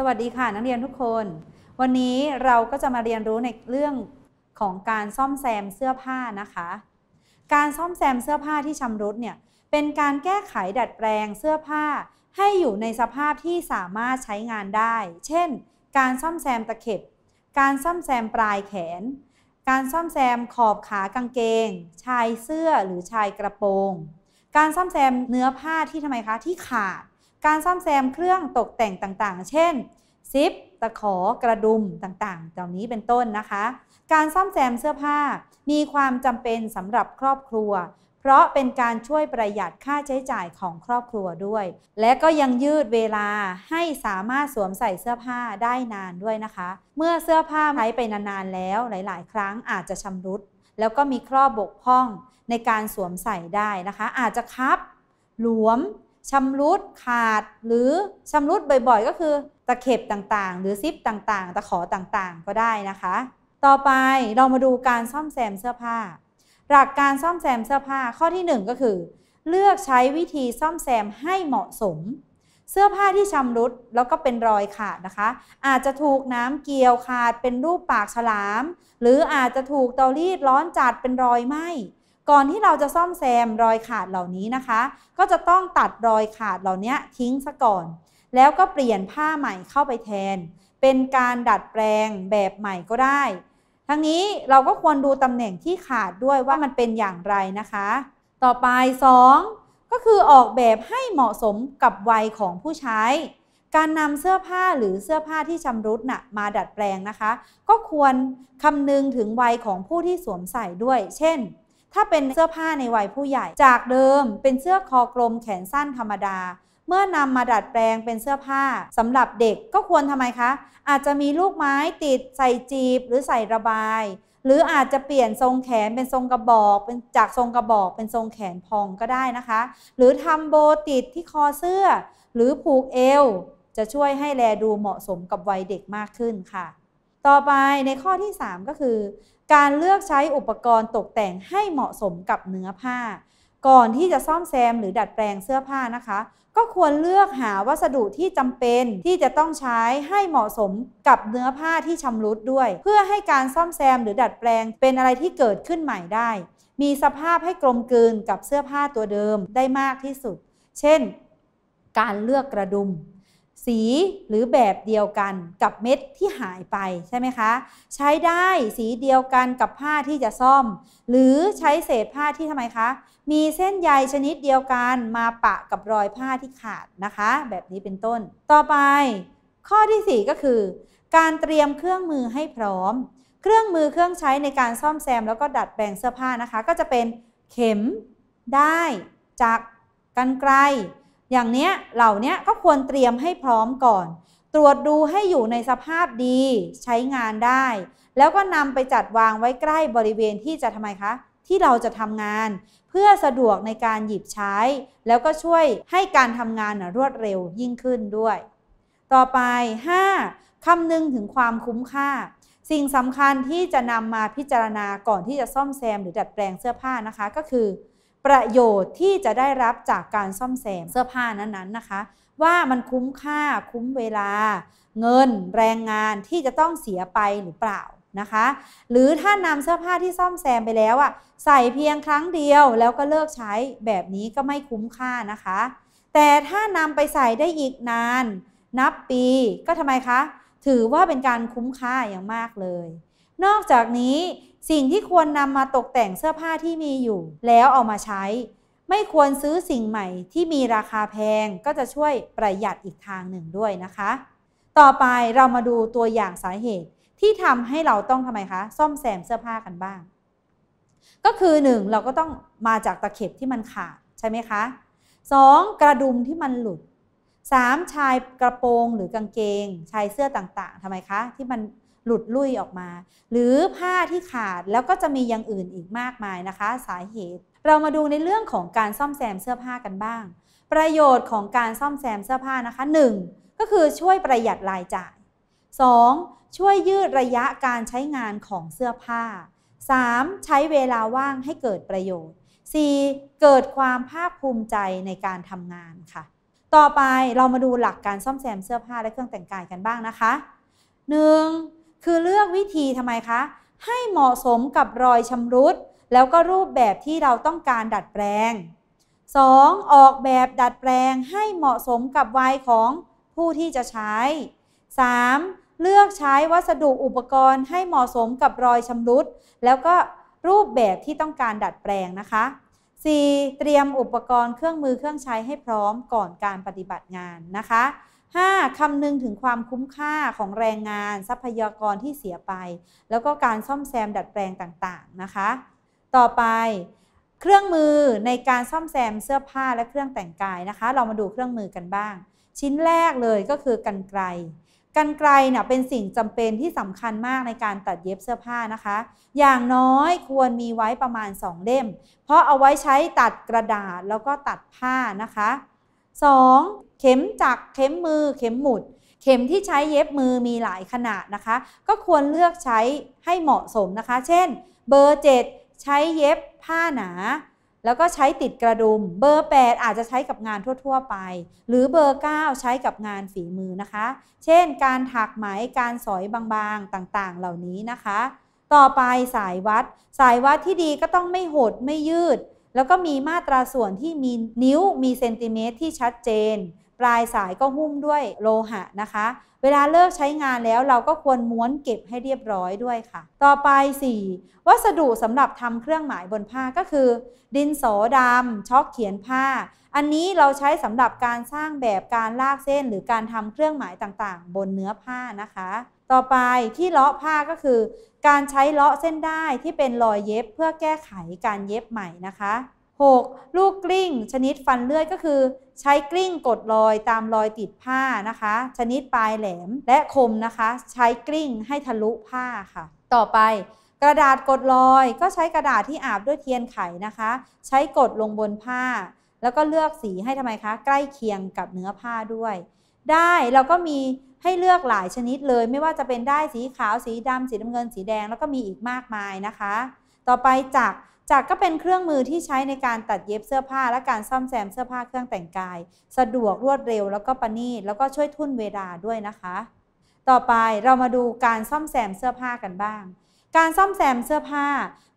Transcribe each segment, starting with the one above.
สวัสดีค่ะนักเรียนทุกคน วันนี้เราก็จะมาเรียนรู้ในเรื่องของการซ่อมแซมเสื้อผ้านะคะ การซ่อมแซมเสื้อผ้าที่ชำรุดเนี่ยเป็นการแก้ไขดัดแปลงเสื้อผ้าให้อยู่ในสภาพที่สามารถใช้งานได้ เช่นการซ่อมแซมตะเข็บ การซ่อมแซมปลายแขน การซ่อมแซมขอบขากางเกง ชายเสื้อหรือชายกระโปรง การซ่อมแซมเนื้อผ้าที่ทำไมคะ ที่ขาดการซ่อมแซมเครื่องตกแต่งต่างๆ เช่นซิป ตะขอ กระดุมต่างๆ เหล่านี้เป็นต้นนะคะ การซ่อมแซมเสื้อผ้ามีความจำเป็นสำหรับครอบครัว เพราะเป็นการช่วยประหยัดค่าใช้จ่ายของครอบครัวด้วย และก็ยังยืดเวลาให้สามารถสวมใส่เสื้อผ้าได้นานด้วยนะคะ เมื่อเสื้อผ้าใช้ไปนานๆแล้ว หลาย ๆ ครั้งอาจจะชำรุด แล้วก็มีครอบบกพร่องในการสวมใส่ได้นะคะ อาจจะคับหลวมชำรุดขาดหรือชำรุดบ่อยๆ ก็คือตะเข็บต่างๆ หรือซิปต่างๆตะขอต่างๆก็ได้นะคะ ต่อไปเรามาดูการซ่อมแซมเสื้อผ้า หลักการซ่อมแซมเสื้อผ้าข้อที่1ก็คือเลือกใช้วิธีซ่อมแซมให้เหมาะสม เสื้อผ้าที่ชำรุดแล้วก็เป็นรอยขาดนะคะ อาจจะถูกน้ำเกลียวขาดเป็นรูปปากฉลาม หรืออาจจะถูกเตารีดร้อนจัดเป็นรอยไหมก่อนที่เราจะซ่อมแซมรอยขาดเหล่านี้นะคะ ก็จะต้องตัดรอยขาดเหล่านี้ทิ้งซะก่อน แล้วก็เปลี่ยนผ้าใหม่เข้าไปแทน เป็นการดัดแปลงแบบใหม่ก็ได้ ทั้งนี้เราก็ควรดูตำแหน่งที่ขาดด้วยว่ามันเป็นอย่างไรนะคะ ต่อไป 2 ก็คือออกแบบให้เหมาะสมกับวัยของผู้ใช้ การนำเสื้อผ้าหรือเสื้อผ้าที่ชำรุดนะ่ะมาดัดแปลงนะคะ ก็ควรคำนึงถึงวัยของผู้ที่สวมใส่ด้วย เช่นถ้าเป็นเสื้อผ้าในวัยผู้ใหญ่จากเดิม เป็นเสื้อคอกลมแขนสั้นธรรมดา เมื่อนำ มาดัดแปลงเป็นเสื้อผ้าสำหรับเด็กก็ควรทำไมคะอาจจะมีลูกไม้ติดใส่จีบ หรือใส่ระบาย หรืออาจจะเปลี่ยนทรงแขนเป็นทรงกระบอก เป็นจากทรงกระบอกเป็นทรงแขนพองก็ได้นะคะ หรือทำโบติดที่คอเสื้อ หรือผูกเอวจะช่วยให้แลดูเหมาะสมกับวัยเด็กมากขึ้นค่ะ ต่อไปในข้อที่3ก็คือการเลือกใช้อุปกรณ์ตกแต่งให้เหมาะสมกับเนื้อผ้าก่อนที่จะซ่อมแซมหรือดัดแปลงเสื้อผ้านะคะ ก็ควรเลือกหาวัสดุที่จำเป็นที่จะต้องใช้ให้เหมาะสมกับเนื้อผ้าที่ชำรุดด้วย เพื่อให้การซ่อมแซมหรือดัดแปลงเป็นอะไรที่เกิดขึ้นใหม่ได้ มีสภาพให้กลมกลืนกับเสื้อผ้าตัวเดิมได้มากที่สุด เช่นการเลือกกระดุมสีหรือแบบเดียวกันกับเม็ดที่หายไปใช่ไหมคะ ใช้ได้สีเดียวกันกับผ้าที่จะซ่อม หรือใช้เศษผ้าที่ทำไมคะ มีเส้นใยชนิดเดียวกันมาปะกับรอยผ้าที่ขาดนะคะ แบบนี้เป็นต้น ต่อไปข้อที่ 4 ก็คือการเตรียมเครื่องมือให้พร้อม เครื่องมือเครื่องใช้ในการซ่อมแซม แล้วก็ดัดแปลงเสื้อผ้านะคะ ก็จะเป็นเข็มได้จักกันไกลอย่างเนี้ย เหล่านี้ก็ควรเตรียมให้พร้อมก่อน ตรวจดูให้อยู่ในสภาพดี ใช้งานได้ แล้วก็นำไปจัดวางไว้ใกล้บริเวณที่จะทำไมคะ ที่เราจะทำงาน เพื่อสะดวกในการหยิบใช้ แล้วก็ช่วยให้การทำงานรวดเร็วยิ่งขึ้นด้วย ต่อไป 5. คำนึงถึงความคุ้มค่า สิ่งสำคัญที่จะนำมาพิจารณาก่อนที่จะซ่อมแซม หรือดัดแปลงเสื้อผ้านะคะ ก็คือประโยชน์ที่จะได้รับจากการซ่อมแซมเสื้อผ้านั้นๆนะคะ ว่ามันคุ้มค่าคุ้มเวลา เงินแรงงานที่จะต้องเสียไปหรือเปล่านะคะ หรือถ้านำเสื้อผ้าที่ซ่อมแซมไปแล้วอ่ะใส่เพียงครั้งเดียวแล้วก็เลิกใช้แบบนี้ก็ไม่คุ้มค่านะคะ แต่ถ้านำไปใส่ได้อีกนาน นับปีก็ทำไมคะ ถือว่าเป็นการคุ้มค่าอย่างมากเลย นอกจากนี้สิ่งที่ควรนำมาตกแต่งเสื้อผ้าที่มีอยู่แล้วเอามาใช้ ไม่ควรซื้อสิ่งใหม่ที่มีราคาแพงก็จะช่วยประหยัดอีกทางหนึ่งด้วยนะคะ ต่อไปเรามาดูตัวอย่างสาเหตุที่ทำให้เราต้องทำไมคะ ซ่อมแซมเสื้อผ้ากันบ้าง ก็คือ 1. เราก็ต้องมาจากตะเข็บ ที่มันขาดใช่ไหมคะ 2. กระดุมที่มันหลุด 3. ชายกระโปรงหรือกางเกงชายเสื้อต่างๆทำไมคะที่มันหลุดลุ่ยออกมา หรือผ้าที่ขาดแล้วก็จะมีอย่างอื่นอีกมากมายนะคะ สาเหตุเรามาดูในเรื่องของการซ่อมแซมเสื้อผ้ากันบ้าง ประโยชน์ของการซ่อมแซมเสื้อผ้านะคะ 1. ก็คือช่วยประหยัดรายจ่าย 2. ช่วยยืดระยะการใช้งานของเสื้อผ้า 3. ใช้เวลาว่างให้เกิดประโยชน์ 4. เกิดความภาคภูมิใจในการทำงานค่ะ ต่อไปเรามาดูหลักการซ่อมแซมเสื้อผ้าและเครื่องแต่งกายกันบ้างนะคะ 1. คือเลือกวิธีทำไมคะ ให้เหมาะสมกับรอยชำรุด แล้วก็รูปแบบที่เราต้องการดัดแปลง 2. ออกแบบดัดแปลงให้เหมาะสมกับวัยของผู้ที่จะใช้ 3. เลือกใช้วัสดุอุปกรณ์ให้เหมาะสมกับรอยชำรุด แล้วก็รูปแบบที่ต้องการดัดแปลงนะคะ 4. เตรียมอุปกรณ์เครื่องมือเครื่องใช้ให้พร้อมก่อนการปฏิบัติงานนะคะ 5. คำนึงถึงความคุ้มค่าของแรงงานทรัพยากรที่เสียไป แล้วก็การซ่อมแซมดัดแปลงต่างๆนะคะ ต่อไป เครื่องมือในการซ่อมแซมเสื้อผ้าและเครื่องแต่งกายนะคะ เรามาดูเครื่องมือกันบ้าง ชิ้นแรกเลยก็คือกันไกล กันไกลเนี่ยเป็นสิ่งจำเป็นที่สำคัญมากในการตัดเย็บเสื้อผ้านะคะ อย่างน้อยควรมีไว้ประมาณ 2 เล่ม เพราะเอาไว้ใช้ตัดกระดาษ แล้วก็ตัดผ้านะคะ 2. เข็มจักเข็มมือเข็มหมุด เข็มที่ใช้เย็บมือมีหลายขนาดนะคะ ก็ควรเลือกใช้ให้เหมาะสมนะคะ เช่นเบอร์7ใช้เย็บผ้าหนา แล้วก็ใช้ติดกระดุมเบอร์8อาจจะใช้กับงานทั่วๆไป หรือเบอร์ 9 ใช้กับงานฝีมือนะคะ เช่น การถักไหมการสอยบางๆต่างๆเหล่านี้นะคะ ต่อไปสายวัด สายวัดที่ดีก็ต้องไม่หดไม่ยืด แล้วก็มีมาตราส่วนที่มีนิ้วมีเซนติเมตรที่ชัดเจนปลายสายก็หุ้มด้วยโลหะนะคะ เวลาเลิกใช้งานแล้วเราก็ควรม้วนเก็บให้เรียบร้อยด้วยค่ะ ต่อไป 4. วัสดุสำหรับทำเครื่องหมายบนผ้าก็คือ ดินสอดำช็อกเขียนผ้า อันนี้เราใช้สำหรับการสร้างแบบการลากเส้นหรือการทำเครื่องหมายต่างๆ บนเนื้อผ้านะคะ ต่อไปที่เลาะผ้าก็คือ การใช้เลาะเส้นได้ที่เป็นรอยเย็บเพื่อแก้ไขการเย็บใหม่นะคะ 6. ลูกกลิ้ง ชนิดฟันเลื่อยก็คือใช้กลิ้งกดรอยตามรอยติดผ้านะคะ ชนิดปลายแหลมและคมนะคะ ใช้กลิ้งให้ทะลุผ้าค่ะ ต่อไปกระดาษกดรอยก็ใช้กระดาษที่อาบด้วยเทียนไขนะคะ ใช้กดลงบนผ้า แล้วก็เลือกสีให้ทำไมคะ ใกล้เคียงกับเนื้อผ้าด้วย ได้เราก็มีให้เลือกหลายชนิดเลย ไม่ว่าจะเป็นได้สีขาวสีดำสีน้ำเงินสีแดงแล้วก็มีอีกมากมายนะคะ ต่อไปจากจักรก็เป็นเครื่องมือที่ใช้ในการตัดเย็บเสื้อผ้าและการซ่อมแซมเสื้อผ้าเครื่องแต่งกาย สะดวกรวดเร็วแล้วก็ประณีตแล้วก็ช่วยทุ่นเวลาด้วยนะคะ ต่อไปเรามาดูการซ่อมแซมเสื้อผ้ากันบ้าง การซ่อมแซมเสื้อผ้า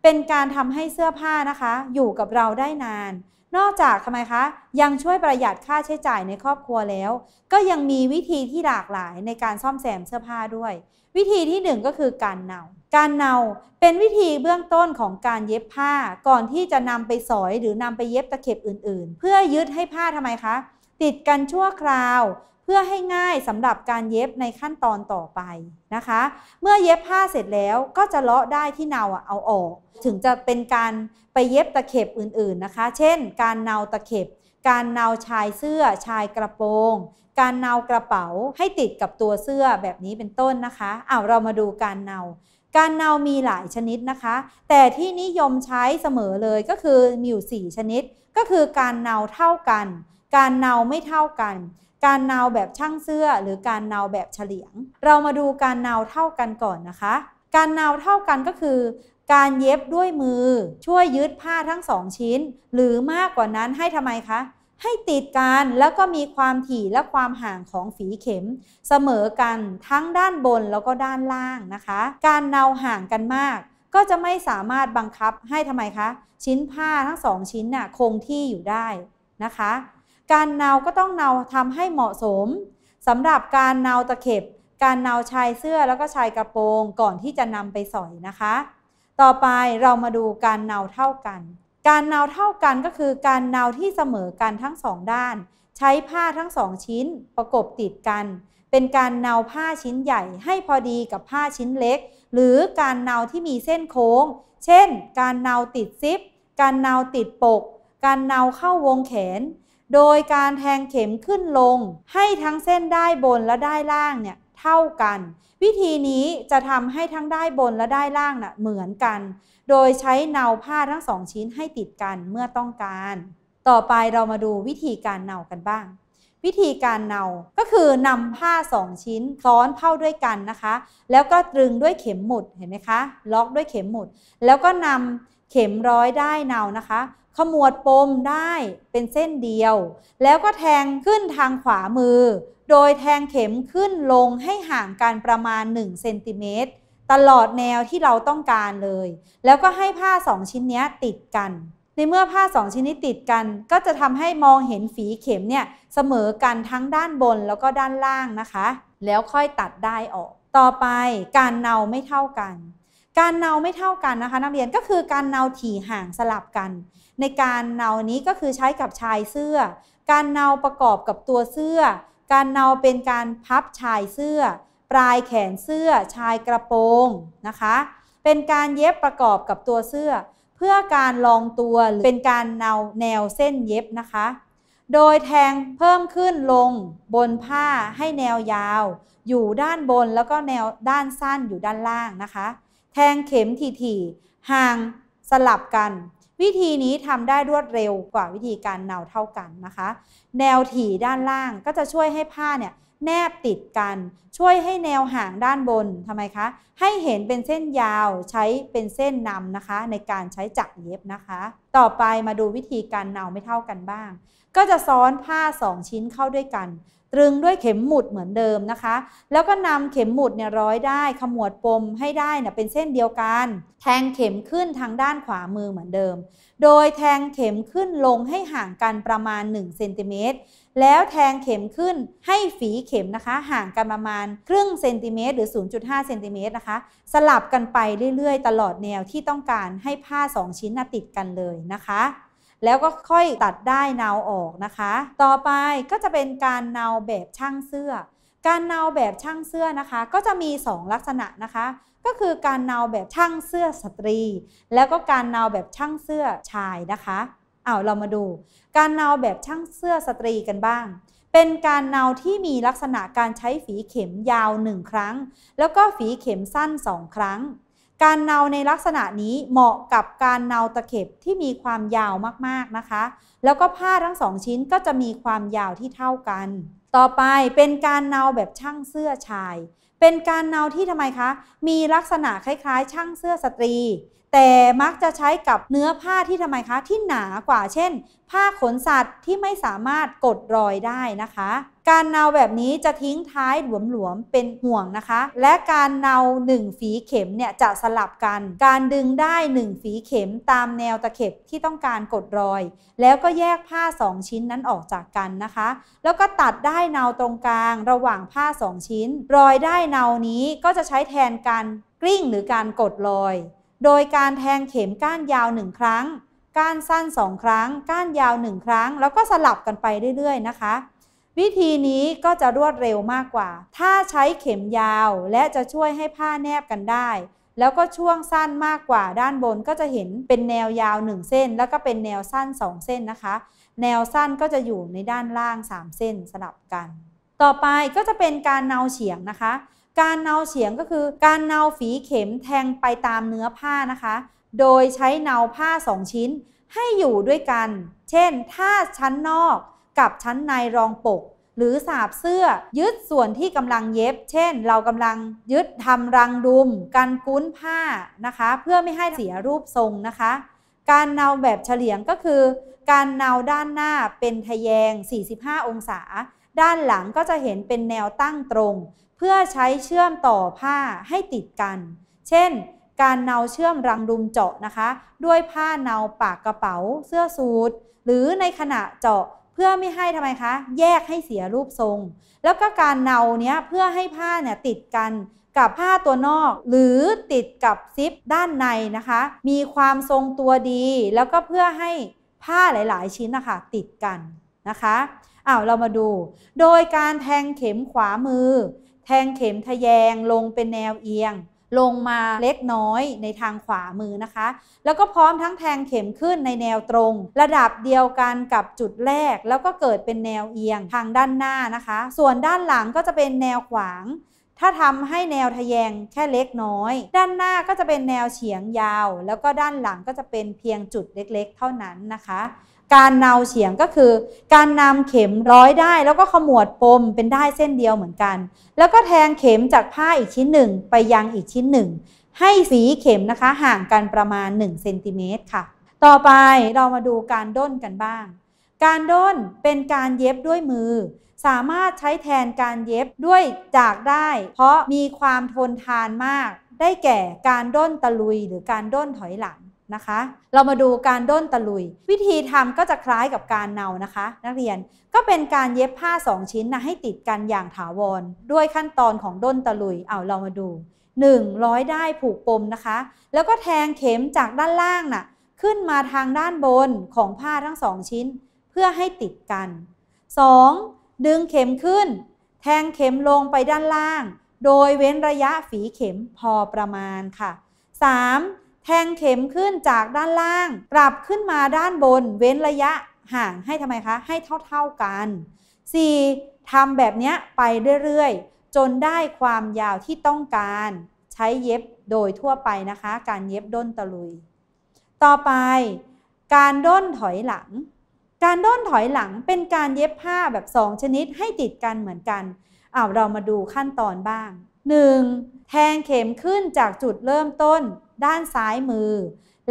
เป็นการทำให้เสื้อผ้านะคะ อยู่กับเราได้นาน นอกจากทำไมคะ ยังช่วยประหยัดค่าใช้จ่ายในครอบครัวแล้ว ก็ยังมีวิธีที่หลากหลายในการซ่อมแซมเสื้อผ้าด้วยวิธีที่1ก็คือการเนาการเนาเป็นวิธีเบื้องต้นของการเย็บผ้าก่อนที่จะนำไปสอยหรือนำไปเย็บตะเข็บอื่น ๆ เพื่อยึดให้ผ้าทำไมคะ ติดกันชั่วคราวเพื่อให้ง่ายสำหรับการเย็บในขั้นตอนต่อไปนะคะ เมื่อเย็บผ้าเสร็จแล้วก็จะเลาะได้ที่เนาเอาออก ถึงจะเป็นการไปเย็บตะเข็บอื่น ๆ นะคะ เช่น การเนาตะเข็บการเนาชายเสื้อชายกระโปรง การเนากระเป๋าให้ติดกับตัวเสื้อแบบนี้เป็นต้นนะคะอ้าวเรามาดูการเนาการเนามีหลายชนิดนะคะ แต่ที่นิยมใช้เสมอเลยก็คือมีอยู่4ชนิดก็คือการเนาเท่ากัน การเนาไม่เท่ากัน การเนาแบบช่างเสื้อหรือการเนาแบบเฉลียง เรามาดูการเนาเท่ากันก่อนนะคะ การเนาเท่ากันก็คือการเย็บด้วยมือ ช่วยยืดผ้าทั้งสองชิ้น หรือมากกว่านั้นให้ทำไมคะ ให้ติดกันแล้วก็มีความถี่และความห่างของฝีเข็ม เสมอกันทั้งด้านบนแล้วก็ด้านล่างนะคะ การเนาห่างกันมาก ก็จะไม่สามารถบังคับให้ทำไมคะ ชิ้นผ้าทั้งสองชิ้นน่ะคงที่อยู่ได้นะคะ การเนาก็ต้องเนาทำให้เหมาะสมสำหรับการเนาตะเข็บ การเนาชายเสื้อแล้วก็ชายกระโปรงก่อนที่จะนำไปสอยนะคะต่อไปเรามาดูการเนาเท่ากัน การเนาเท่ากันก็คือการเนาที่เสมอกันทั้งสองด้าน ใช้ผ้าทั้งสองชิ้นประกบติดกัน เป็นการเนาผ้าชิ้นใหญ่ให้พอดีกับผ้าชิ้นเล็ก หรือการเนาที่มีเส้นโค้ง เช่น การเนาติดซิป การเนาติดปก การเนาเข้าวงแขน โดยการแทงเข็มขึ้นลง ให้ทั้งเส้นได้บนและได้ล่างเนี่ยเท่ากัน วิธีนี้จะทำให้ทั้งได้บนและได้ล่างนะ่ะ เหมือนกัน โดยใช้เนาผ้าทั้งสองชิ้นให้ติดกันเมื่อต้องการ ต่อไปเรามาดูวิธีการเนากันบ้าง วิธีการเนาก็คือนำผ้าสองชิ้นซ้อนเข้าด้วยกันนะคะ แล้วก็ตรึงด้วยเข็มหมุดเห็นไหมคะล็อกด้วยเข็มหมุด แล้วก็นำเข็มร้อยได้เนานะคะขมวดปมได้เป็นเส้นเดียว แล้วก็แทงขึ้นทางขวามือ โดยแทงเข็มขึ้นลงให้ห่างกันประมาณ1เซนติเมตรตลอดแนวที่เราต้องการเลย แล้วก็ให้ผ้า2ชิ้นนี้ติดกัน ในเมื่อผ้า2ชิ้นนี้ติดกันก็จะทำให้มองเห็นฝีเข็มเนี่ยเสมอกันทั้งด้านบนแล้วก็ด้านล่างนะคะ แล้วค่อยตัดได้ออก ต่อไปการเนาไม่เท่ากัน การเนาไม่เท่ากันนะคะ นักเรียนก็คือการเนาถี่ห่างสลับกันในการเนานี้ก็คือใช้กับชายเสื้อ การเนาประกอบกับตัวเสื้อ การเนาเป็นการพับชายเสื้อ ปลายแขนเสื้อชายกระโปรงนะคะ เป็นการเย็บประกอบกับตัวเสื้อ เพื่อการลองตัวหรือเป็นการเนาแนวเส้นเย็บนะคะ โดยแทงเพิ่มขึ้นลง บนผ้าให้แนวยาว อยู่ด้านบนแล้วก็แนวด้านสั้นอยู่ด้านล่างนะคะ แทงเข็มถี่ๆห่างสลับกันวิธีนี้ทำได้รวดเร็วกว่าวิธีการเนาเท่ากันนะคะ แนวถี่ด้านล่างก็จะช่วยให้ผ้าเนี่ยแนบติดกัน ช่วยให้แนวห่างด้านบนทำไมคะให้เห็นเป็นเส้นยาวใช้เป็นเส้นนำนะคะ ในการใช้จักเย็บนะคะ ต่อไปมาดูวิธีการเนาไม่เท่ากันบ้างก็จะซ้อนผ้า 2 ชิ้นเข้าด้วยกัน ตรึงด้วยเข็มหมุดเหมือนเดิมนะคะ แล้วก็นำเข็มหมุดเนี่ยร้อยได้ขมวดปมให้ได้เนี่ยเป็นเส้นเดียวกัน แทงเข็มขึ้นทางด้านขวามือเหมือนเดิม โดยแทงเข็มขึ้นลงให้ห่างกันประมาณ1เซนติเมตรแล้วแทงเข็มขึ้นให้ฝีเข็มนะคะ ห่างกันประมาณครึ่งเซนติเมตรหรือ0.5เซนติเมตรนะคะสลับกันไปเรื่อยๆ ตลอดแนวที่ต้องการให้ผ้า 2 ชิ้นติดกันเลยนะคะแล้วก็ค่อยตัดได้เนาออกนะคะ ต่อไปก็จะเป็นการเนาแบบช่างเสื้อ การเนาแบบช่างเสื้อนะคะ ก็จะมี 2 ลักษณะนะคะ ก็คือการเนาแบบช่างเสื้อสตรี แล้วก็การเนาแบบช่างเสื้อชายนะคะ เอาเรามาดู การเนาแบบช่างเสื้อสตรีกันบ้าง เป็นการเนาที่มีลักษณะการใช้ฝีเข็มยาว1ครั้ง แล้วก็ฝีเข็มสั้น2ครั้งการเนาในลักษณะนี้เหมาะกับการเนาตะเข็บที่มีความยาวมาก ๆนะคะ แล้วก็ผ้าทั้งสองชิ้นก็จะมีความยาวที่เท่ากัน ต่อไปเป็นการเนาแบบช่างเสื้อชาย เป็นการเนาที่ทำไมคะ มีลักษณะคล้ายๆ ช่างเสื้อสตรี แต่มักจะใช้กับเนื้อผ้าที่ทำไมคะที่หนากว่า เช่น ผ้าขนสัตว์ที่ไม่สามารถกดรอยได้นะคะการเนาแบบนี้จะทิ้งท้ายหลวม ๆ เป็นห่วงนะคะ และการเนา1ฝีเข็มเนี่ยจะสลับกัน การดึงได้1ฝีเข็มตามแนวตะเข็บที่ต้องการกดรอย แล้วก็แยกผ้า 2 ชิ้นนั้นออกจากกันนะคะ แล้วก็ตัดได้เนาตรงกลางระหว่างผ้า 2 ชิ้น รอยได้เนานี้ก็จะใช้แทนการกลิ้งหรือการกดรอย โดยการแทงเข็มก้านยาว1ครั้ง ก้านสั้น2ครั้ง ก้านยาว1ครั้ง แล้วก็สลับกันไปเรื่อยๆ นะคะวิธีนี้ก็จะรวดเร็วมากกว่า ถ้าใช้เข็มยาวและจะช่วยให้ผ้าแนบกันได้ แล้วก็ช่วงสั้นมากกว่า ด้านบนก็จะเห็นเป็นแนวยาว 1 เส้น แล้วก็เป็นแนวสั้น2 เส้นนะคะ แนวสั้นก็จะอยู่ในด้านล่าง 3 เส้นสลับกัน ต่อไปก็จะเป็นการเนาเฉียงนะคะ การเนาเฉียงก็คือการเนาฝีเข็มแทงไปตามเนื้อผ้านะคะ โดยใช้เนาผ้า 2 ชิ้นให้อยู่ด้วยกัน เช่นถ้าชั้นนอกกับชั้นในรองปก หรือสาบเสื้อยึดส่วนที่กำลังเย็บ เช่น เรากำลังยึดทำรังดุมกันกุ้นผ้านะคะ เพื่อไม่ให้เสียรูปทรงนะคะ การเนาแบบเฉลียงก็คือ การเนาด้านหน้าเป็นทะแยง 45 องศา ด้านหลังก็จะเห็นเป็นแนวตั้งตรง เพื่อใช้เชื่อมต่อผ้าให้ติดกัน เช่น การเนาเชื่อมรังดุมเจาะนะคะ ด้วยผ้าเนาปากกระเป๋าเสื้อสูทหรือในขณะเจาะเพื่อไม่ให้ทำไมคะแยกให้เสียรูปทรง แล้วก็การเนาเนี้ยเพื่อให้ผ้าเนี่ยติดกันกับผ้าตัวนอก หรือติดกับซิปด้านในนะคะ มีความทรงตัวดี แล้วก็เพื่อให้ผ้าหลายๆชิ้นนะคะติดกันนะคะอ้าวเรามาดู โดยการแทงเข็มขวามือ แทงเข็มทะแยงลงเป็นแนวเอียงลงมาเล็กน้อยในทางขวามือนะคะ แล้วก็พร้อมทั้งแทงเข็มขึ้นในแนวตรง ระดับเดียวกันกับจุดแรก แล้วก็เกิดเป็นแนวเอียงทางด้านหน้านะคะ ส่วนด้านหลังก็จะเป็นแนวขวาง ถ้าทำให้แนวทะแยงแค่เล็กน้อย ด้านหน้าก็จะเป็นแนวเฉียงยาว แล้วก็ด้านหลังก็จะเป็นเพียงจุดเล็กๆ เท่านั้นนะคะการเนาเฉียงก็คือการนำเข็มร้อยได้แล้วก็ขมวดปมเป็นได้เส้นเดียวเหมือนกัน แล้วก็แทงเข็มจากผ้าอีกชิ้นหนึ่งไปยังอีกชิ้นหนึ่ง ให้สีเข็มนะคะห่างกันประมาณ 1 เซนติเมตรค่ะ ต่อไปเรามาดูการด้นกันบ้าง การด้นเป็นการเย็บด้วยมือ สามารถใช้แทนการเย็บด้วยจากได้ เพราะมีความทนทานมาก ได้แก่การด้นตะลุยหรือการด้นถอยหลังนะคะเรามาดูการด้นตะลุย วิธีทำก็จะคล้ายกับการเนานะคะ นักเรียนก็เป็นการเย็บผ้า2ชิ้นนะให้ติดกันอย่างถาวรด้วยขั้นตอนของด้นตะลุยเอาเรามาดู 1. ร้อยได้ผูกปมนะคะ แล้วก็แทงเข็มจากด้านล่างนะ่ะขึ้นมาทางด้านบนของผ้าทั้งสองชิ้น เพื่อให้ติดกัน 2. ดึงเข็มขึ้น แทงเข็มลงไปด้านล่าง โดยเว้นระยะฝีเข็มพอประมาณค่ะ 3. แทงเข็มขึ้นจากด้านล่าง กลับขึ้นมาด้านบน เว้นระยะห่างให้ทำไมคะ ให้เท่าๆกัน 4. ทํแบบนี้ไปเรื่อยๆ จนได้ความยาวที่ต้องการ ใช้เย็บโดยทั่วไปนะคะ การเย็บด้นตะลุย ต่อไป การด้นถอยหลัง การด้นถอยหลังเป็นการเย็บผ้าแบบ 2 ชนิดให้ติดกันเหมือนกัน เอาเรามาดูขั้นตอนบ้าง 1. แทงเข็มขึ้นจากจุดเริ่มต้นด้านซ้ายมือ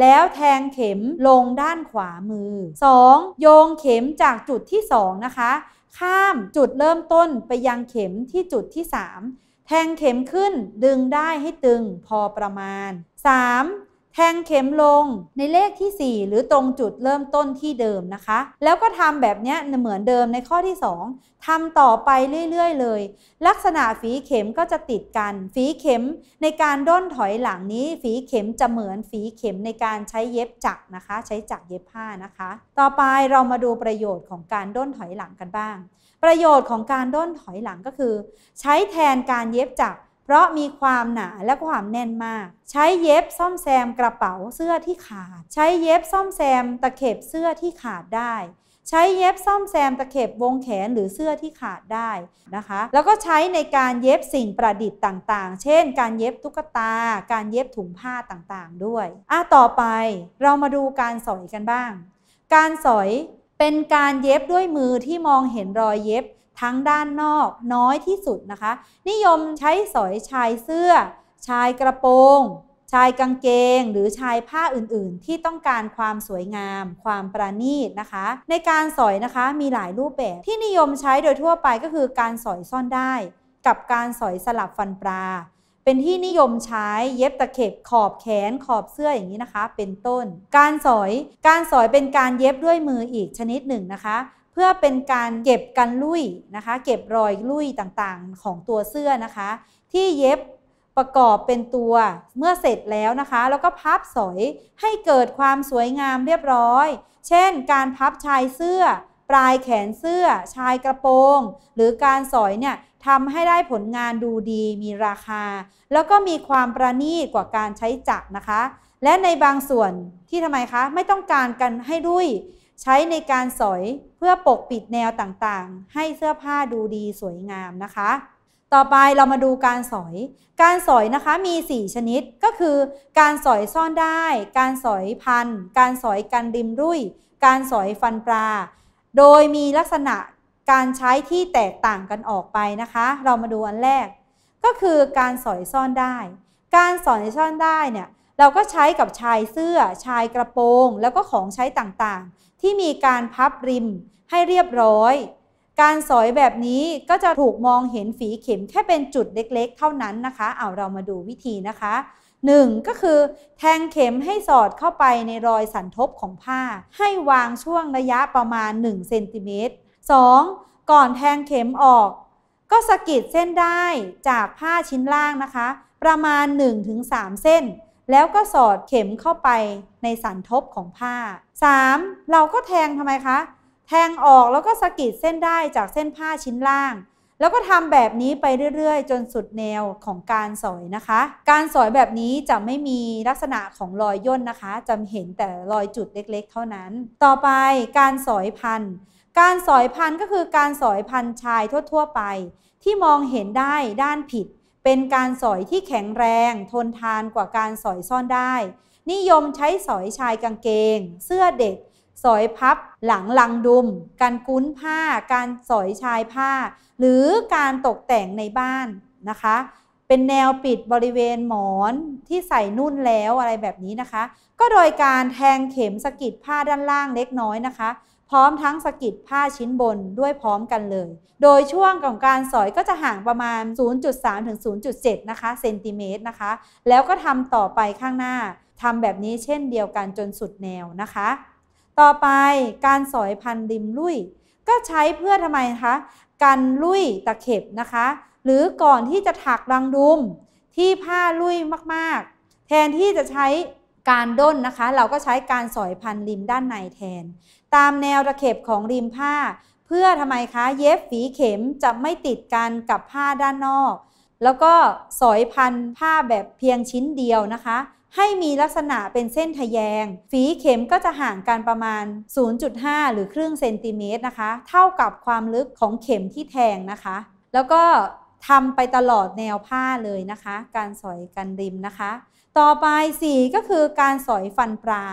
แล้วแทงเข็มลงด้านขวามือ 2. โยงเข็มจากจุดที่ 2 นะคะ ข้ามจุดเริ่มต้นไปยังเข็มที่จุดที่ 3 แทงเข็มขึ้นดึงได้ให้ตึงพอประมาณ 3. แทงเข็มลงในเลขที่ 4 หรือตรงจุดเริ่มต้นที่เดิมนะคะ แล้วก็ทำแบบนี้เหมือนเดิมในข้อที่ 2 ทำต่อไปเรื่อยๆเลย ลักษณะฝีเข็มก็จะติดกัน ฝีเข็มในการด้นถอยหลังนี้ ฝีเข็มจะเหมือนฝีเข็มในการใช้เย็บจักนะคะ ใช้จักเย็บผ้านะคะ ต่อไปเรามาดูประโยชน์ของการด้นถอยหลังกันบ้าง ประโยชน์ของการด้นถอยหลังก็คือ ใช้แทนการเย็บจักรเพราะมีความหนาและความแน่นมาก ใช้เย็บซ่อมแซมกระเป๋าเสื้อที่ขาด ใช้เย็บซ่อมแซมตะเข็บเสื้อที่ขาดได้ ใช้เย็บซ่อมแซมตะเข็บวงแขนหรือเสื้อที่ขาดได้นะคะ แล้วก็ใช้ในการเย็บสิ่งประดิษฐ์ต่างๆ เช่นการเย็บตุ๊กตาการเย็บถุงผ้าต่างๆ ด้วยอ่ะต่อไปเรามาดูการสอยกันบ้าง การสอยเป็นการเย็บด้วยมือที่มองเห็นรอยเย็บทั้งด้านนอกน้อยที่สุดนะคะ นิยมใช้สอยชายเสื้อ ชายกระโปรงชายกางเกงหรือชายผ้าอื่น ๆ ที่ต้องการความสวยงาม ความประณีตนะคะ ในการสอยนะคะมีหลายรูปแบบ ที่นิยมใช้โดยทั่วไปก็คือ การสอยซ่อนได้ กับการสอยสลับฟันปลา เป็นที่นิยมใช้เย็บตะเข็บขอบแขนขอบเสื้ออย่างนี้นะคะ เป็นต้น การสอยการสอยเป็นการเย็บด้วยมืออีกชนิดหนึ่งนะคะเพื่อเป็นการเก็บกันลุยนะคะ เก็บรอยลุยต่างๆ ของตัวเสื้อนะคะ ที่เย็บประกอบเป็นตัวเมื่อเสร็จแล้วนะคะ แล้วก็พับสอยให้เกิดความสวยงามเรียบร้อย เช่นการพับชายเสื้อ ปลายแขนเสื้อ ชายกระโปรง หรือการสอยเนี่ยทำให้ได้ผลงานดูดีมีราคา แล้วก็มีความประณีตกว่าการใช้จักรนะคะ และในบางส่วนที่ทำไมคะไม่ต้องการกันให้ดุ่ยใช้ในการสอยเพื่อปกปิดแนวต่างๆ ให้เสื้อผ้าดูดีสวยงามนะคะ ต่อไปเรามาดูการสอย การสอยนะคะมี 4 ชนิดก็คือ การสอยซ่อนได้ การสอยพันการสอยกันริมรุ่ยการสอยฟันปลา โดยมีลักษณะการใช้ที่แตกต่างกันออกไปนะคะ เรามาดูอันแรกก็คือการสอยซ่อนได้ การสอยซ่อนได้เนี่ยเราก็ใช้กับชายเสื้อชายกระโปรงแล้วก็ของใช้ต่างๆที่มีการพับริมให้เรียบร้อย การสอยแบบนี้ก็จะถูกมองเห็นฝีเข็มแค่เป็นจุดเล็กๆ เท่านั้นนะคะ เอาเรามาดูวิธีนะคะ 1. ก็คือ แทงเข็มให้สอดเข้าไปในรอยสันทบของผ้า ให้วางช่วงระยะประมาณ1เซนติเมตร 2. ก่อนแทงเข็มออกก็สกิดเส้นได้จากผ้าชิ้นล่างนะคะ ประมาณ 1-3 เส้นแล้วก็สอดเข็มเข้าไปในสันทบของผ้า 3. เราก็แทงทำไมคะ แทงออกแล้วก็สกิดเส้นได้จากเส้นผ้าชิ้นล่าง แล้วก็ทำแบบนี้ไปเรื่อยๆ จนสุดแนวของการสอยนะคะ การสอยแบบนี้จะไม่มีลักษณะของรอยย่นนะคะจะเห็นแต่รอยจุดเล็กๆ เท่านั้น ต่อไปการสอยพัน การสอยพันก็คือการสอยพันชายทั่วๆไป ที่มองเห็นได้ด้านผิดเป็นการสอยที่แข็งแรง ทนทานกว่าการสอยซ่อนได้ นิยมใช้สอยชายกางเกง เสื้อเด็ก สอยพับหลังลังดุม การกุ้นผ้า การสอยชายผ้า หรือการตกแต่งในบ้านนะคะ เป็นแนวปิดบริเวณหมอนที่ใส่นุ่นแล้วอะไรแบบนี้นะคะ ก็โดยการแทงเข็มสกิดผ้าด้านล่างเล็กน้อยนะคะพร้อมทั้งสกิดผ้าชิ้นบนด้วยพร้อมกันเลย โดยช่วงของการสอยก็จะห่างประมาณ 0.3ถึง0.7 นะคะ เซนติเมตรนะคะ แล้วก็ทำต่อไปข้างหน้า ทำแบบนี้เช่นเดียวกันจนสุดแนวนะคะ ต่อไปการสอยพันริมลุ่ยก็ใช้เพื่อทำไมคะ กันลุ่ยตะเข็บนะคะ หรือก่อนที่จะถักรังดุมที่ผ้าลุ่ยมากๆ แทนที่จะใช้การด้นนะคะ เราก็ใช้การสอยพันริมด้านในแทน ตามแนวระเข็บของริมผ้า เพื่อทำไมคะ เย็บฝีเข็มจะไม่ติดกันกับผ้าด้านนอก แล้วก็สอยพันผ้าแบบเพียงชิ้นเดียวนะคะ ให้มีลักษณะเป็นเส้นทะแยง ฝีเข็มก็จะห่างกันประมาณ 0.5 หรือครึ่งเซนติเมตรนะคะ เท่ากับความลึกของเข็มที่แทงนะคะ แล้วก็ทำไปตลอดแนวผ้าเลยนะคะ การสอยกันริมนะคะต่อไป 4 ก็คือการสอยฟันปลา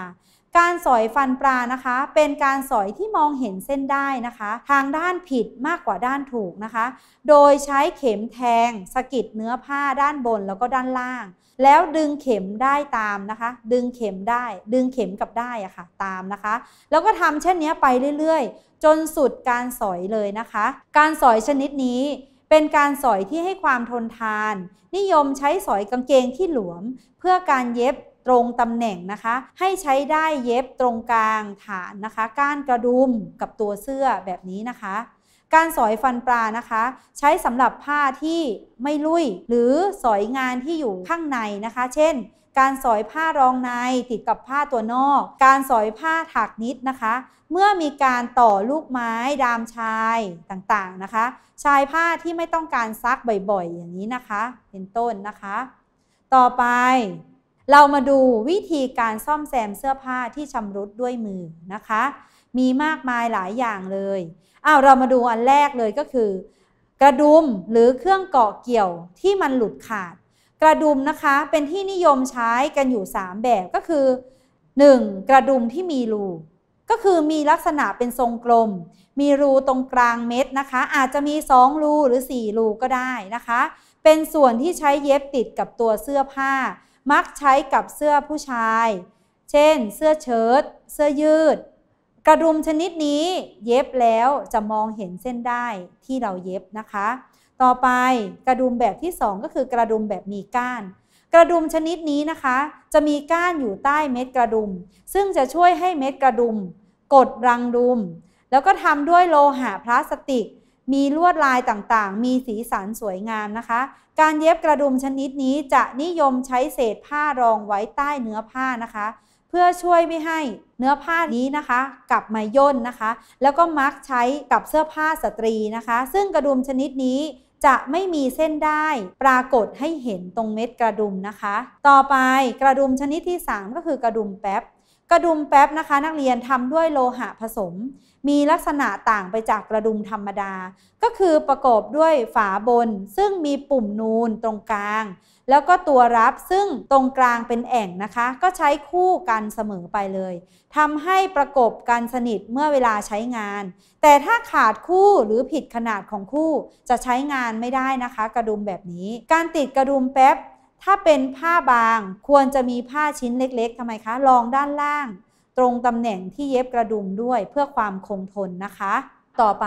การสอยฟันปลานะคะ เป็นการสอยที่มองเห็นเส้นได้นะคะ ทางด้านผิดมากกว่าด้านถูกนะคะ โดยใช้เข็มแทงสกิดเนื้อผ้าด้านบนแล้วก็ด้านล่าง แล้วดึงเข็มได้ตามนะคะ ดึงเข็มได้ ดึงเข็มกับได้อะค่ะ ตามนะคะ แล้วก็ทำเช่นนี้ไปเรื่อยๆ จนสุดการสอยเลยนะคะ การสอยชนิดนี้เป็นการสอยที่ให้ความทนทาน นิยมใช้สอยกางเกงที่หลวม เพื่อการเย็บตรงตำแหน่งนะคะ ให้ใช้ได้เย็บตรงกลางฐานนะคะก้านกระดุมกับตัวเสื้อแบบนี้นะคะ การสอยฟันปลานะคะ ใช้สำหรับผ้าที่ไม่ลุยหรือสอยงานที่อยู่ข้างในนะคะ เช่นการสอยผ้ารองในติดกับผ้าตัวนอก การสอยผ้าถักนิดนะคะ เมื่อมีการต่อลูกไม้ดามชายต่างๆนะคะ ชายผ้าที่ไม่ต้องการซักบ่อยๆอย่างนี้นะคะเป็นต้นนะคะ ต่อไปเรามาดูวิธีการซ่อมแซมเสื้อผ้าที่ชำรุดด้วยมือนะคะ มีมากมายหลายอย่างเลยอ้าวเรามาดูอันแรกเลยก็คือ กระดุมหรือเครื่องเกาะเกี่ยวที่มันหลุดขาดกระดุมนะคะเป็นที่นิยมใช้กันอยู่ 3 แบบก็คือ 1. กระดุมที่มีรู ก็คือมีลักษณะเป็นทรงกลม มีรูตรงกลางเม็ดนะคะ อาจจะมี2รูหรือ4รูก็ได้นะคะ เป็นส่วนที่ใช้เย็บติดกับตัวเสื้อผ้า มักใช้กับเสื้อผู้ชาย เช่นเสื้อเชิ้ตเสื้อยืด กระดุมชนิดนี้เย็บแล้วจะมองเห็นเส้นได้ที่เราเย็บนะคะต่อไปกระดุมแบบที่2ก็คือกระดุมแบบมีก้าน กระดุมชนิดนี้นะคะ จะมีก้านอยู่ใต้เม็ดกระดุม ซึ่งจะช่วยให้เม็ดกระดุมกดรังดุม แล้วก็ทำด้วยโลหะพลาสติก มีลวดลายต่างๆ มีสีสันสวยงามนะคะ การเย็บกระดุมชนิดนี้จะนิยมใช้เศษผ้ารองไว้ใต้เนื้อผ้านะคะ เพื่อช่วยไม่ให้เนื้อผ้านี้นะคะ กลับมาย่นนะคะ แล้วก็มักใช้กับเสื้อผ้าสตรีนะคะ ซึ่งกระดุมชนิดนี้จะไม่มีเส้นได้ปรากฏให้เห็นตรงเม็ดกระดุมนะคะ ต่อไปกระดุมชนิดที่ 3 ก็คือกระดุมแป๊บ กระดุมแป๊บนะคะ นักเรียนทำด้วยโลหะผสม มีลักษณะต่างไปจากกระดุมธรรมดา ก็คือประกอบด้วยฝาบนซึ่งมีปุ่มนูนตรงกลางแล้วก็ตัวรับซึ่งตรงกลางเป็น แอ่งนะคะ ก็ใช้คู่กันเสมอไปเลยทำให้ประกบกันสนิทเมื่อเวลาใช้งาน แต่ถ้าขาดคู่หรือผิดขนาดของคู่จะใช้งานไม่ได้นะคะ กระดุมแบบนี้ การติดกระดุมแป๊บถ้าเป็นผ้าบางควรจะมีผ้าชิ้นเล็กๆทำไมคะรองด้านล่าง ตรงตำแหน่งที่เย็บกระดุมด้วยเพื่อความคงทนนะคะ ต่อไป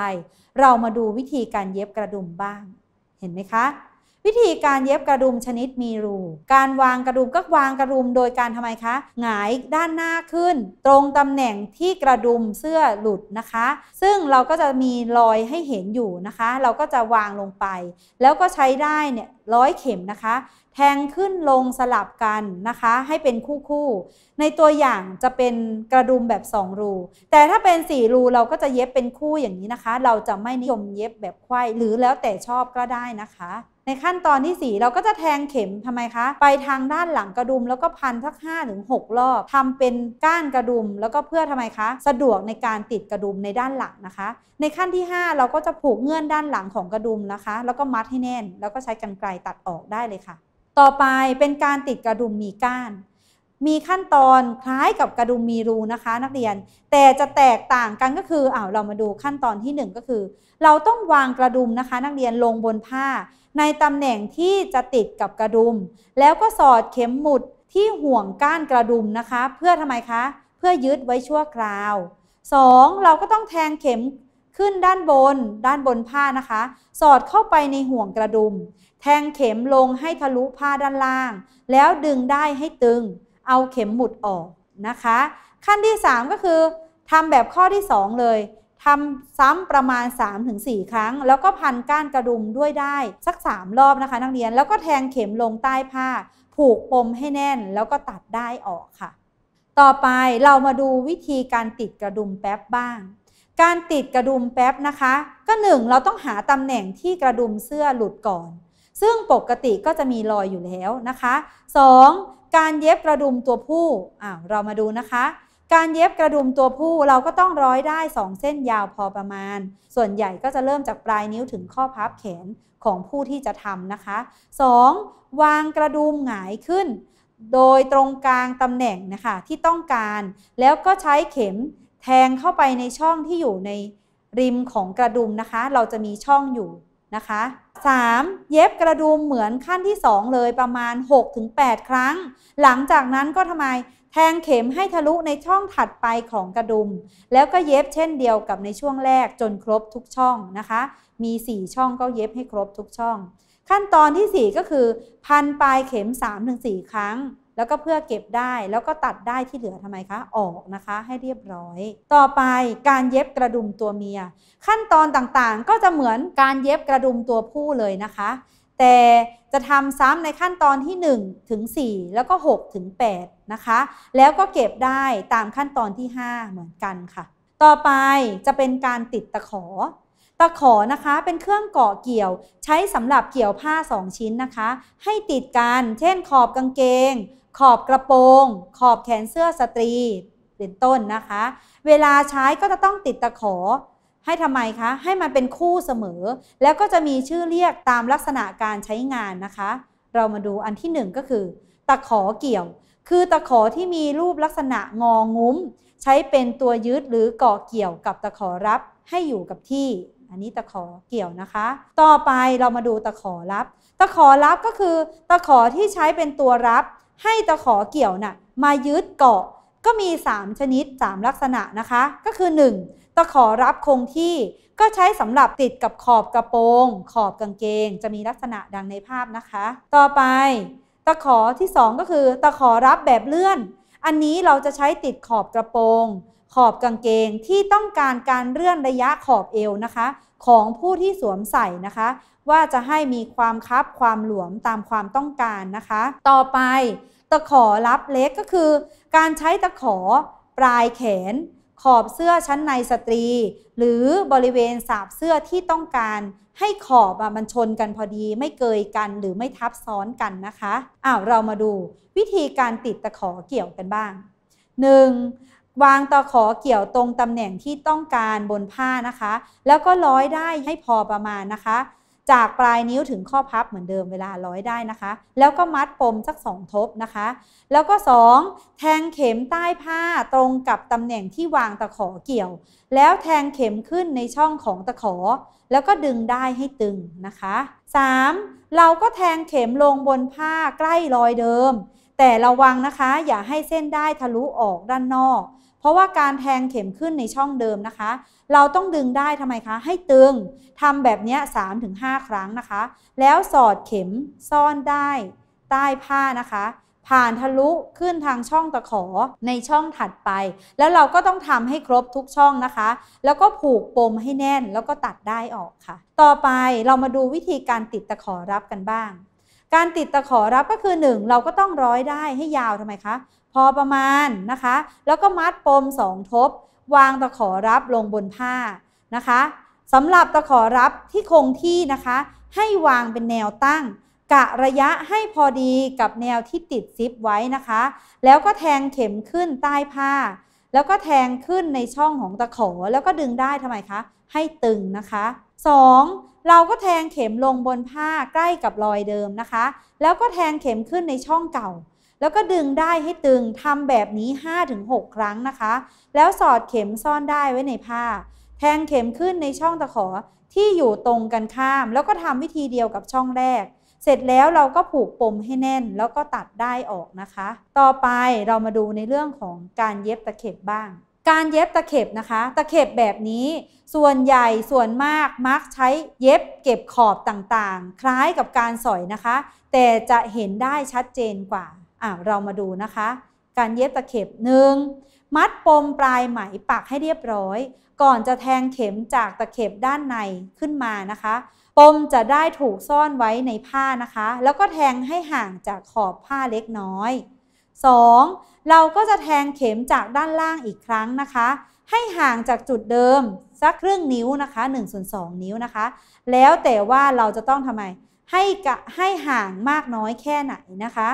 เรามาดูวิธีการเย็บกระดุมบ้าง เห็นไหมคะวิธีการเย็บกระดุมชนิดมีรู การวางกระดุมก็วางกระดุมโดยการทำไมคะ หงายด้านหน้าขึ้น ตรงตำแหน่งที่กระดุมเสื้อหลุดนะคะ ซึ่งเราก็จะมีรอยให้เห็นอยู่นะคะ เราก็จะวางลงไป แล้วก็ใช้ได้เนี่ยร้อยเข็มนะคะ แทงขึ้นลงสลับกันนะคะ ให้เป็นคู่คู่ ในตัวอย่างจะเป็นกระดุมแบบ 2 รู แต่ถ้าเป็น4รูเราก็จะเย็บเป็นคู่อย่างนี้นะคะ เราจะไม่นิยมเย็บแบบไขว้ หรือแล้วแต่ชอบก็ได้นะคะในขั้นตอนที่ 4 เราก็จะแทงเข็มทำไมคะไปทางด้านหลังกระดุม แล้วก็พันสัก5ถึง6รอบ ทำเป็นก้านกระดุมแล้วก็เพื่อทำไมคะ สะดวกในการติดกระดุมในด้านหลังนะคะ ในขั้นที่5เราก็จะผูกเงื่อนด้านหลังของกระดุมนะคะแล้วก็มัดให้แน่น แล้วก็ใช้กรรไกรตัดออกได้เลยค่ะ ต่อไปเป็นการติดกระดุมมีก้าน มีขั้นตอนคล้ายกับกระดุมมีรูนะคะ นักเรียน แต่จะแตกต่างกันก็คืออ้าวเรามาดูขั้นตอนที่1ก็คือเราต้องวางกระดุมนะคะ นักเรียนลงบนผ้าในตำแหน่งที่จะติดกับกระดุม แล้วก็สอดเข็มหมุดที่ห่วงก้านกระดุมนะคะ เพื่อทำไมคะ เพื่อยึดไว้ชั่วคราว 2. เราก็ต้องแทงเข็มขึ้นด้านบน ด้านบนผ้านะคะ สอดเข้าไปในห่วงกระดุม แทงเข็มลงให้ทะลุผ้าด้านล่าง แล้วดึงได้ให้ตึง เอาเข็มหมุดออกนะคะ ขั้นที่ 3 ก็คือทำแบบข้อที่ 2 เลยทำซ้ำประมาณ 3-4 ครั้ง แล้วก็พันก้านกระดุมด้วยได้สัก3รอบนะคะ นักเรียนแล้วก็แทงเข็มลงใต้ผ้า ผูกปมให้แน่น แล้วก็ตัดได้ออกค่ะ ต่อไปเรามาดูวิธีการติดกระดุมแป๊บบ้าง การติดกระดุมแป๊บนะคะ ก็หนึ่งเราต้องหาตำแหน่งที่กระดุมเสื้อหลุดก่อน ซึ่งปกติก็จะมีรอยอยู่แล้วนะคะ 2. การเย็บกระดุมตัวผู้อ้าวเรามาดูนะคะการเย็บกระดุมตัวผู้เราก็ต้องร้อยได้ 2 เส้นยาวพอประมาณ ส่วนใหญ่ก็จะเริ่มจากปลายนิ้วถึงข้อพับแขนของผู้ที่จะทำนะคะ 2. วางกระดุมหงายขึ้น โดยตรงกลางตำแหน่งนะคะที่ต้องการแล้วก็ใช้เข็มแทงเข้าไปในช่องที่อยู่ในริมของกระดุมนะคะ เราจะมีช่องอยู่นะคะ 3. เย็บกระดุมเหมือนขั้นที่ 2 เลยประมาณ 6-8 ครั้ง หลังจากนั้นก็ทำไมแทงเข็มให้ทะลุในช่องถัดไปของกระดุม แล้วก็เย็บเช่นเดียวกับในช่วงแรกจนครบทุกช่องนะคะ มี 4 ช่องก็เย็บให้ครบทุกช่อง ขั้นตอนที่4ก็คือพันปลายเข็ม3-4ครั้ง แล้วก็เพื่อเก็บได้แล้วก็ตัดได้ที่เหลือทำไมคะออกนะคะ ให้เรียบร้อย ต่อไปการเย็บกระดุมตัวเมีย ขั้นตอนต่างๆก็จะเหมือนการเย็บกระดุมตัวผู้เลยนะคะแต่จะทำซ้ำในขั้นตอนที่1ถึง4แล้วก็6ถึง8นะคะแล้วก็เก็บได้ตามขั้นตอนที่ 5 เหมือนกันค่ะ ต่อไปจะเป็นการติดตะขอ ตะขอนะคะเป็นเครื่องเกาะเกี่ยวใช้สำหรับเกี่ยวผ้า 2 ชิ้นนะคะ ให้ติดกันเช่นขอบกางเกง ขอบกระโปรง ขอบแขนเสื้อสตรี เป็นต้นนะคะ เวลาใช้ก็จะต้องติดตะขอให้ทำไมคะ ให้มันเป็นคู่เสมอ แล้วก็จะมีชื่อเรียกตามลักษณะการใช้งานนะคะ เรามาดูอันที่หนึ่งก็คือตะขอเกี่ยว คือตะขอที่มีรูปลักษณะงองุ้ม ใช้เป็นตัวยึดหรือเกาะเกี่ยวกับตะขอรับให้อยู่กับที่ อันนี้ตะขอเกี่ยวนะคะ ต่อไปเรามาดูตะขอรับตะขอรับก็คือตะขอที่ใช้เป็นตัวรับ ให้ตะขอเกี่ยวนะ่ะมายึดเกาะก็มี3ชนิด3ลักษณะนะคะก็คือ 1ตะขอรับคงที่ก็ใช้สำหรับติดกับขอบกระโปรง ขอบกางเกงจะมีลักษณะดังในภาพนะคะ ต่อไปตะขอที่ 2 ก็คือตะขอรับแบบเลื่อน อันนี้เราจะใช้ติดขอบกระโปรง ขอบกางเกงที่ต้องการการเลื่อนระยะขอบเอวนะคะของผู้ที่สวมใส่นะคะว่าจะให้มีความคับความหลวมตามความต้องการนะคะ ต่อไปตะขอรับเล็กก็คือ การใช้ตะขอปลายแขนขอบเสื้อชั้นในสตรี หรือบริเวณสาบเสื้อที่ต้องการให้ขอบมันชนกันพอดีไม่เกยกันหรือไม่ทับซ้อนกันนะคะอ้าว เรามาดูวิธีการติดตะขอเกี่ยวกันบ้าง 1. วางตะขอเกี่ยวตรงตำแหน่งที่ต้องการบนผ้านะคะ แล้วก็ร้อยได้ให้พอประมาณนะคะจากปลายนิ้วถึงข้อพับเหมือนเดิมเวลาร้อยได้นะคะ แล้วก็มัดปมสักสองทบนะคะ แล้วก็2แทงเข็มใต้ผ้าตรงกับตำแหน่งที่วางตะขอเกี่ยว แล้วแทงเข็มขึ้นในช่องของตะขอ แล้วก็ดึงได้ให้ตึงนะคะ 3. เราก็แทงเข็มลงบนผ้าใกล้รอยเดิมแต่ระวังนะคะอย่าให้เส้นได้ทะลุออกด้านนอก เพราะว่าการแทงเข็มขึ้นในช่องเดิมนะคะ เราต้องดึงได้ทำไมคะ ให้ตึงทำแบบนี้3-5 ครั้งนะคะ แล้วสอดเข็มซ่อนได้ ใต้ผ้านะคะ ผ่านทะลุขึ้นทางช่องตะขอในช่องถัดไป แล้วเราก็ต้องทำให้ครบทุกช่องนะคะ แล้วก็ผูกปมให้แน่นแล้วก็ตัดได้ออกค่ะ ต่อไปเรามาดูวิธีการติดตะขอรับกันบ้างการติดตะขอรับก็คือ 1 เราก็ต้องร้อยได้ให้ยาวทำไมคะพอประมาณนะคะ แล้วก็มัดปม2ทบวางตะขอรับลงบนผ้านะคะสำหรับตะขอรับที่คงที่นะคะ ให้วางเป็นแนวตั้ง กะระยะให้พอดีกับแนวที่ติดซิปไว้นะคะ แล้วก็แทงเข็มขึ้นใต้ผ้า แล้วก็แทงขึ้นในช่องของตะขอแล้วก็ดึงได้ทำไมคะให้ตึงนะคะ 2. เราก็แทงเข็มลงบนผ้าใกล้กับรอยเดิมนะคะ แล้วก็แทงเข็มขึ้นในช่องเก่า แล้วก็ดึงได้ให้ตึงทำแบบนี้ 5-6 ครั้งนะคะ แล้วสอดเข็มซ่อนได้ไว้ในผ้า แทงเข็มขึ้นในช่องตะขอที่อยู่ตรงกันข้าม แล้วก็ทำวิธีเดียวกับช่องแรก เสร็จแล้วเราก็ผูกปมให้แน่นแล้วก็ตัดได้ออกนะคะ ต่อไปเรามาดูในเรื่องของการเย็บตะเข็บบ้างการเย็บตะเข็บนะคะ ตะเข็บแบบนี้ส่วนใหญ่ส่วนมากมักใช้เย็บเก็บขอบต่างๆ คล้ายกับการสอยนะคะ แต่จะเห็นได้ชัดเจนกว่าอ่าเรามาดูนะคะ การเย็บตะเข็บหนึ่งมัดปมปลายไหมปักให้เรียบร้อย ก่อนจะแทงเข็มจากตะเข็บด้านในขึ้นมานะคะ ปมจะได้ถูกซ่อนไว้ในผ้านะคะ แล้วก็แทงให้ห่างจากขอบผ้าเล็กน้อย 2. เราก็จะแทงเข็มจากด้านล่างอีกครั้งนะคะ ให้ห่างจากจุดเดิมสักครึ่งนิ้วนะคะ1ส่วน2นิ้วนะคะ แล้วแต่ว่าเราจะต้องทำไมให้ให้ห่างมากน้อยแค่ไหนนะคะ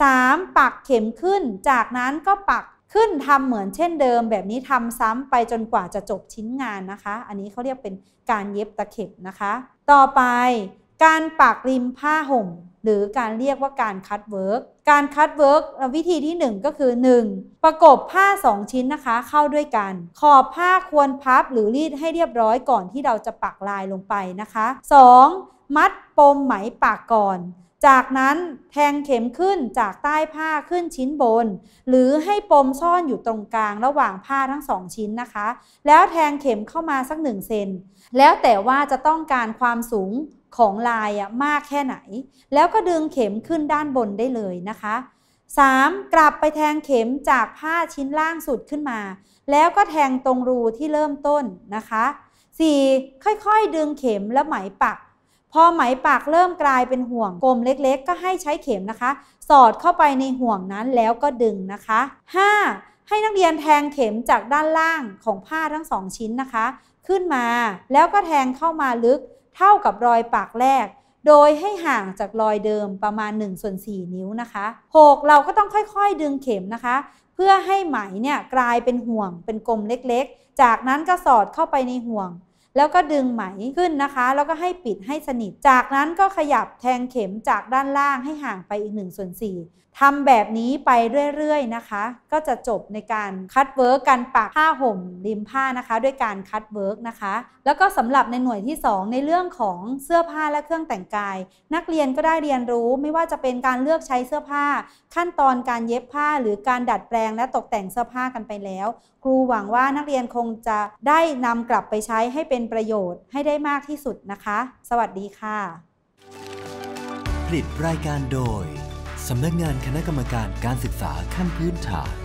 3. ปักเข็มขึ้น จากนั้นก็ปักขึ้นทำเหมือนเช่นเดิม แบบนี้ทำซ้ำไปจนกว่าจะจบชิ้นงานนะคะ อันนี้เขาเรียกเป็นการเย็บตะเข็บนะคะ ต่อไปการปักริมผ้าห่ม หรือการเรียกว่าการคัดเวิร์กการคัดเวิร์กวิธีที่ 1 ก็คือ 1. ประกบผ้า 2 ชิ้นนะคะเข้าด้วยกัน ขอบผ้าควรพับหรือรีดให้เรียบร้อยก่อนที่เราจะปักลายลงไปนะคะ 2. มัดปมไหมปากก่อน จากนั้นแทงเข็มขึ้นจากใต้ผ้าขึ้นชิ้นบน หรือให้ปมซ่อนอยู่ตรงกลางระหว่างผ้าทั้งสองชิ้นนะคะ แล้วแทงเข็มเข้ามาสักหนึ่งเซนแล้วแต่ว่าจะต้องการความสูงของลายอะมากแค่ไหน แล้วก็ดึงเข็มขึ้นด้านบนได้เลยนะคะ 3. กลับไปแทงเข็มจากผ้าชิ้นล่างสุดขึ้นมา แล้วก็แทงตรงรูที่เริ่มต้นนะคะ 4. ค่อยๆดึงเข็มและไหมปัก พอไหมปักเริ่มกลายเป็นห่วงกลมเล็กๆ ก็ให้ใช้เข็มนะคะ สอดเข้าไปในห่วงนั้นแล้วก็ดึงนะคะ 5. ให้นักเรียนแทงเข็มจากด้านล่างของผ้าทั้งสองชิ้นนะคะขึ้นมาแล้วก็แทงเข้ามาลึกเท่ากับรอยปากแรก โดยให้ห่างจากรอยเดิมประมาณ1ส่วน4 นิ้วนะคะ6เราก็ต้องค่อยๆ ดึงเข็มนะคะ เพื่อให้ไหมเนี่ยกลายเป็นห่วงเป็นกลมเล็กๆ จากนั้นก็สอดเข้าไปในห่วงแล้วก็ดึงไหมขึ้นนะคะ แล้วก็ให้ปิดให้สนิท จากนั้นก็ขยับแทงเข็มจากด้านล่างให้ห่างไปอีก1ส่วน4ทำแบบนี้ไปเรื่อยๆนะคะ ก็จะจบในการคัดเวิร์กการปักผ้าห่มริมผ้านะคะ ด้วยการคัดเวิร์กนะคะ แล้วก็สำหรับในหน่วยที่ 2 ในเรื่องของเสื้อผ้าและเครื่องแต่งกาย นักเรียนก็ได้เรียนรู้ไม่ว่าจะเป็นการเลือกใช้เสื้อผ้าขั้นตอนการเย็บผ้าหรือการดัดแปลงและตกแต่งเสื้อผ้ากันไปแล้วครูหวังว่านักเรียนคงจะได้นำกลับไปใช้ให้เป็นประโยชน์ให้ได้มากที่สุดนะคะ สวัสดีค่ะ ผลิตรายการโดยสำนักงานคณะกรรมการการศึกษาขั้นพื้นฐาน